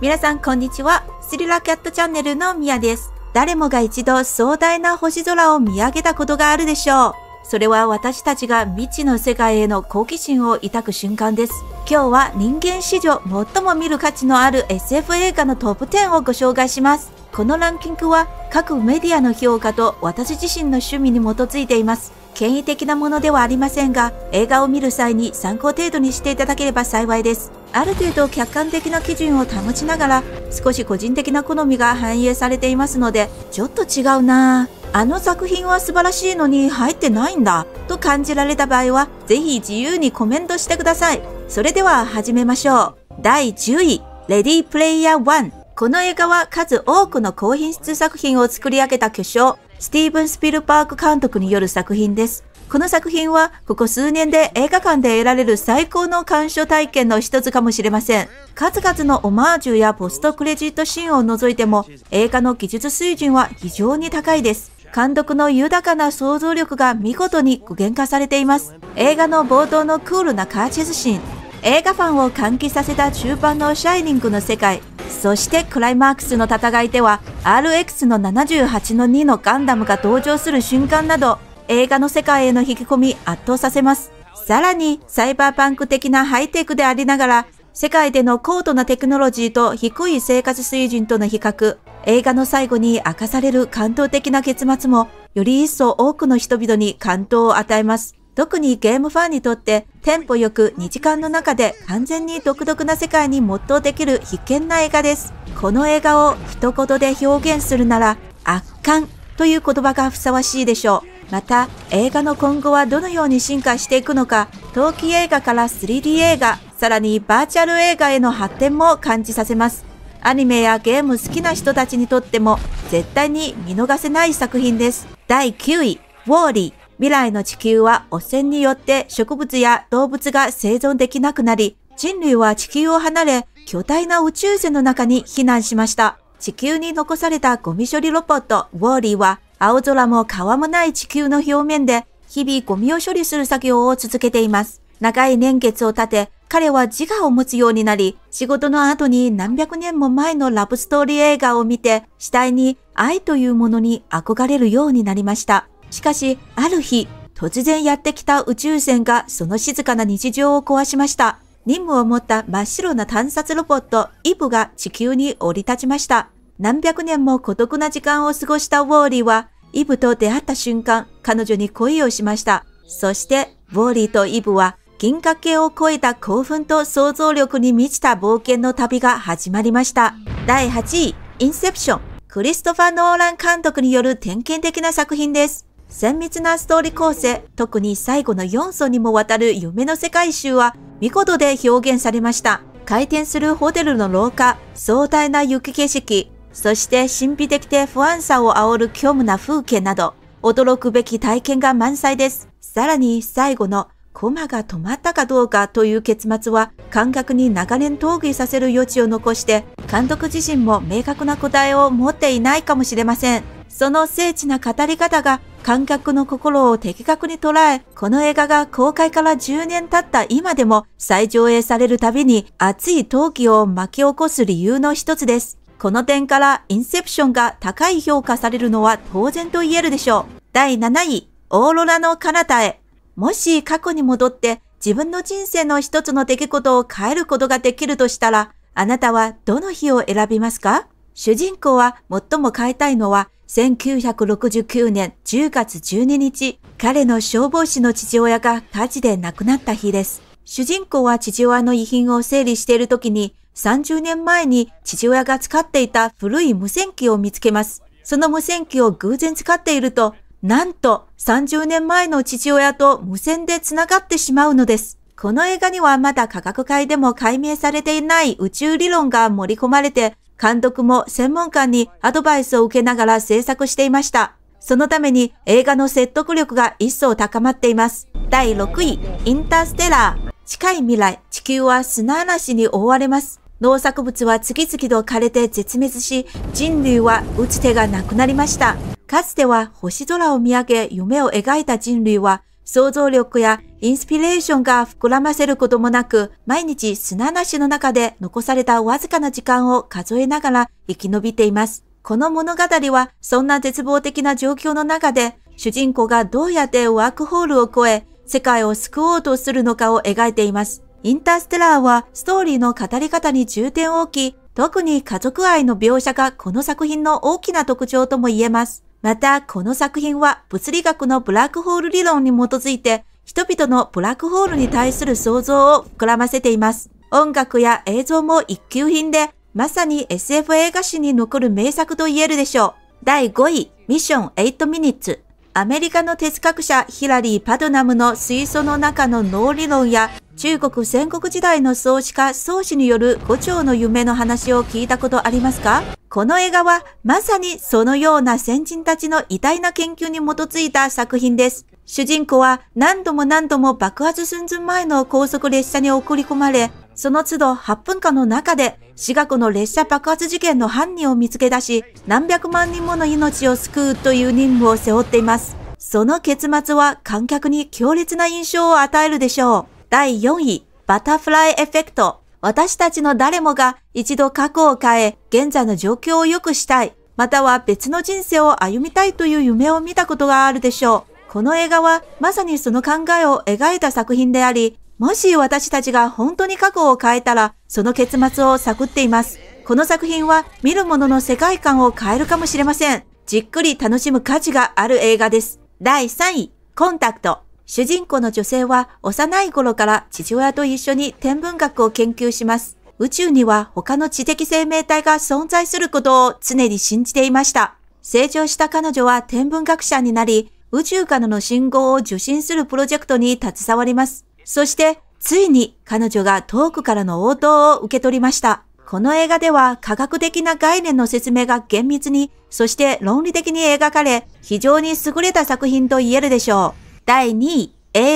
皆さんこんにちは。スリラキャットチャンネルのミヤです。誰もが一度壮大な星空を見上げたことがあるでしょう。それは私たちが未知の世界への好奇心を抱く瞬間です。今日は人間史上最も見る価値のある SF 映画のトップ10をご紹介します。このランキングは各メディアの評価と私自身の趣味に基づいています。権威的なものではありませんが、映画を見る際に参考程度にしていただければ幸いです。ある程度客観的な基準を保ちながら少し個人的な好みが反映されていますのでちょっと違うなあの作品は素晴らしいのに入ってないんだと感じられた場合はぜひ自由にコメントしてくださいそれでは始めましょう第10位レディープレイヤー1この映画は数多くの高品質作品を作り上げた巨匠スティーブン・スピルパーク監督による作品です。この作品は、ここ数年で映画館で得られる最高の鑑賞体験の一つかもしれません。数々のオマージュやポストクレジットシーンを除いても、映画の技術水準は非常に高いです。監督の豊かな想像力が見事に具現化されています。映画の冒頭のクールなカーチェスシーン、映画ファンを歓喜させた中盤のシャイニングの世界、そしてクライマックスの戦いでは RX の78の2のガンダムが登場する瞬間など映画の世界への引き込み圧倒させます。さらにサイバーパンク的なハイテクでありながら世界での高度なテクノロジーと低い生活水準との比較、映画の最後に明かされる感動的な結末もより一層多くの人々に感動を与えます。特にゲームファンにとってテンポよく2時間の中で完全に独特な世界に没頭できる必見な映画です。この映画を一言で表現するなら圧巻という言葉がふさわしいでしょう。また映画の今後はどのように進化していくのか、陶器映画から 3D 映画、さらにバーチャル映画への発展も感じさせます。アニメやゲーム好きな人たちにとっても絶対に見逃せない作品です。第9位、ウォーリー。未来の地球は汚染によって植物や動物が生存できなくなり、人類は地球を離れ、巨大な宇宙船の中に避難しました。地球に残されたゴミ処理ロボット、ウォーリーは、青空も川もない地球の表面で、日々ゴミを処理する作業を続けています。長い年月を経て、彼は自我を持つようになり、仕事の後に何百年も前のラブストーリー映画を見て、死体に愛というものに憧れるようになりました。しかし、ある日、突然やってきた宇宙船がその静かな日常を壊しました。任務を持った真っ白な探察ロボット、イブが地球に降り立ちました。何百年も孤独な時間を過ごしたウォーリーは、イブと出会った瞬間、彼女に恋をしました。そして、ウォーリーとイブは、銀河系を超えた興奮と想像力に満ちた冒険の旅が始まりました。第8位、インセプション。クリストファー・ノーラン監督による典型的な作品です。綿密なストーリー構成、特に最後の4層にもわたる夢の世界集は見事で表現されました。回転するホテルの廊下、壮大な雪景色、そして神秘的で不安さを煽る虚無な風景など、驚くべき体験が満載です。さらに最後のコマが止まったかどうかという結末は観客に長年討議させる余地を残して監督自身も明確な答えを持っていないかもしれません。その精緻な語り方が感覚の心を的確に捉え、この映画が公開から10年経った今でも再上映されるたびに熱い陶器を巻き起こす理由の一つです。この点からインセプションが高い評価されるのは当然と言えるでしょう。第7位、オーロラの彼方へ。もし過去に戻って自分の人生の一つの出来事を変えることができるとしたら、あなたはどの日を選びますか主人公は最も変えたいのは1969年10月12日、彼の消防士の父親が火事で亡くなった日です。主人公は父親の遺品を整理している時に、30年前に父親が使っていた古い無線機を見つけます。その無線機を偶然使っていると、なんと30年前の父親と無線で繋がってしまうのです。この映画にはまだ科学界でも解明されていない宇宙理論が盛り込まれて、監督も専門官にアドバイスを受けながら制作していました。そのために映画の説得力が一層高まっています。第6位、インターステラー。近い未来、地球は砂嵐に覆われます。農作物は次々と枯れて絶滅し、人類は打つ手がなくなりました。かつては星空を見上げ夢を描いた人類は想像力やインスピレーションが膨らませることもなく、毎日砂なしの中で残されたわずかな時間を数えながら生き延びています。この物語はそんな絶望的な状況の中で、主人公がどうやってワークホールを越え、世界を救おうとするのかを描いています。インターステラーはストーリーの語り方に重点を置き、特に家族愛の描写がこの作品の大きな特徴とも言えます。また、この作品は物理学のブラックホール理論に基づいて、人々のブラックホールに対する想像を膨らませています。音楽や映像も一級品で、まさに SF 映画史に残る名作と言えるでしょう。第5位、ミッション8ミニッツ。アメリカの哲学者ヒラリー・パドナムの水素の中の脳理論や中国戦国時代の創始家創始による五朝の夢の話を聞いたことありますかこの映画はまさにそのような先人たちの偉大な研究に基づいた作品です。主人公は何度も何度も爆発寸前前の高速列車に送り込まれ、その都度8分間の中で、シガコの列車爆発事件の犯人を見つけ出し、何百万人もの命を救うという任務を背負っています。その結末は観客に強烈な印象を与えるでしょう。第4位、バタフライエフェクト。私たちの誰もが一度過去を変え、現在の状況を良くしたい、または別の人生を歩みたいという夢を見たことがあるでしょう。この映画はまさにその考えを描いた作品であり、もし私たちが本当に過去を変えたら、その結末を探っています。この作品は見る者の世界観を変えるかもしれません。じっくり楽しむ価値がある映画です。第3位、コンタクト。主人公の女性は幼い頃から父親と一緒に天文学を研究します。宇宙には他の知的生命体が存在することを常に信じていました。成長した彼女は天文学者になり、宇宙からの信号を受信するプロジェクトに携わります。そして、ついに彼女が遠くからの応答を受け取りました。この映画では科学的な概念の説明が厳密に、そして論理的に描かれ、非常に優れた作品と言えるでしょう。第2位、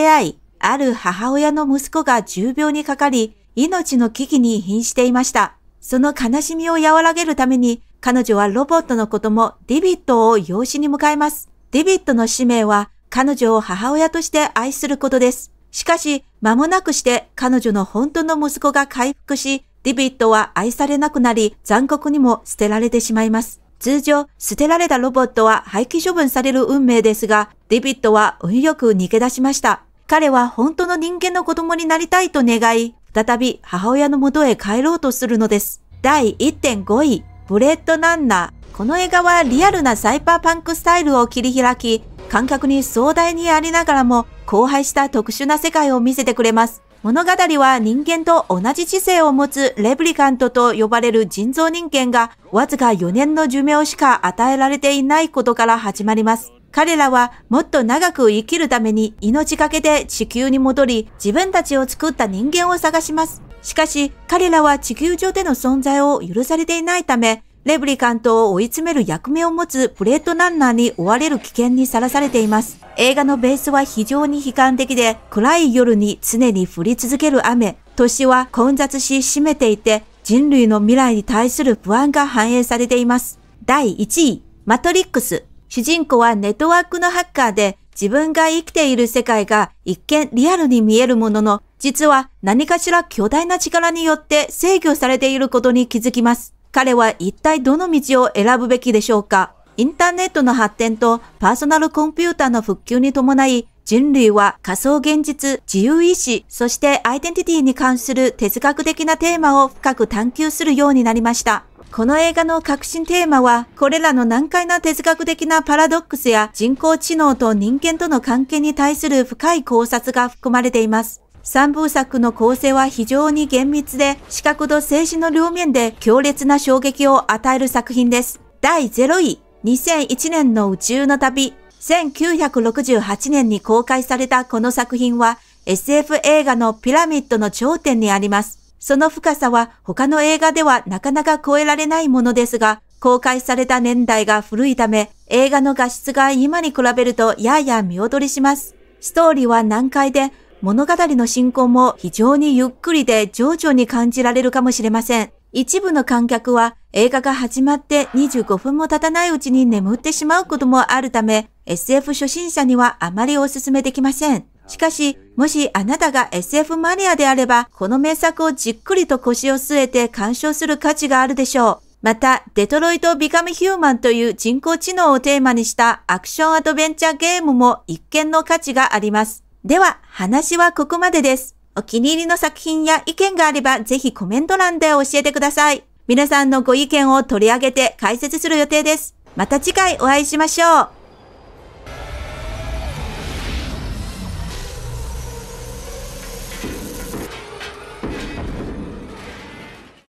AI、ある母親の息子が重病にかかり、命の危機に瀕していました。その悲しみを和らげるために、彼女はロボットの子供、ディビットを養子に迎えます。デビットの使命は彼女を母親として愛することです。しかし、間もなくして彼女の本当の息子が回復し、ディビットは愛されなくなり、残酷にも捨てられてしまいます。通常、捨てられたロボットは廃棄処分される運命ですが、ディビットは運よく逃げ出しました。彼は本当の人間の子供になりたいと願い、再び母親の元へ帰ろうとするのです。第1.5位、ブレッド・ナンナー。この映画はリアルなサイバーパンクスタイルを切り開き、観客に壮大にありながらも、荒廃した特殊な世界を見せてくれます。物語は人間と同じ知性を持つレプリカントと呼ばれる人造人間がわずか4年の寿命しか与えられていないことから始まります。彼らはもっと長く生きるために命がけで地球に戻り自分たちを作った人間を探します。しかし彼らは地球上での存在を許されていないためレブリカントを追い詰める役目を持つプレートランナーに追われる危険にさらされています。映画のベースは非常に悲観的で、暗い夜に常に降り続ける雨、都市は混雑し占めていて、人類の未来に対する不安が反映されています。第1位、マトリックス。主人公はネットワークのハッカーで、自分が生きている世界が一見リアルに見えるものの、実は何かしら巨大な力によって制御されていることに気づきます。彼は一体どの道を選ぶべきでしょうかインターネットの発展とパーソナルコンピューターの復旧に伴い、人類は仮想現実、自由意志、そしてアイデンティティに関する哲学的なテーマを深く探求するようになりました。この映画の核心テーマは、これらの難解な哲学的なパラドックスや人工知能と人間との関係に対する深い考察が含まれています。三部作の構成は非常に厳密で、視覚と静止の両面で強烈な衝撃を与える作品です。第0位、2001年の宇宙の旅。1968年に公開されたこの作品は、SF 映画のピラミッドの頂点にあります。その深さは他の映画ではなかなか超えられないものですが、公開された年代が古いため、映画の画質が今に比べるとやや見劣りします。ストーリーは難解で、物語の進行も非常にゆっくりで情緒に感じられるかもしれません。一部の観客は映画が始まって25分も経たないうちに眠ってしまうこともあるため、SF 初心者にはあまりお勧めできません。しかし、もしあなたが SF マニアであれば、この名作をじっくりと腰を据えて鑑賞する価値があるでしょう。また、デトロイト・ビカム・ヒューマンという人工知能をテーマにしたアクションアドベンチャーゲームも一見の価値があります。では、話はここまでです。お気に入りの作品や意見があれば、ぜひコメント欄で教えてください。皆さんのご意見を取り上げて解説する予定です。また次回お会いしましょう。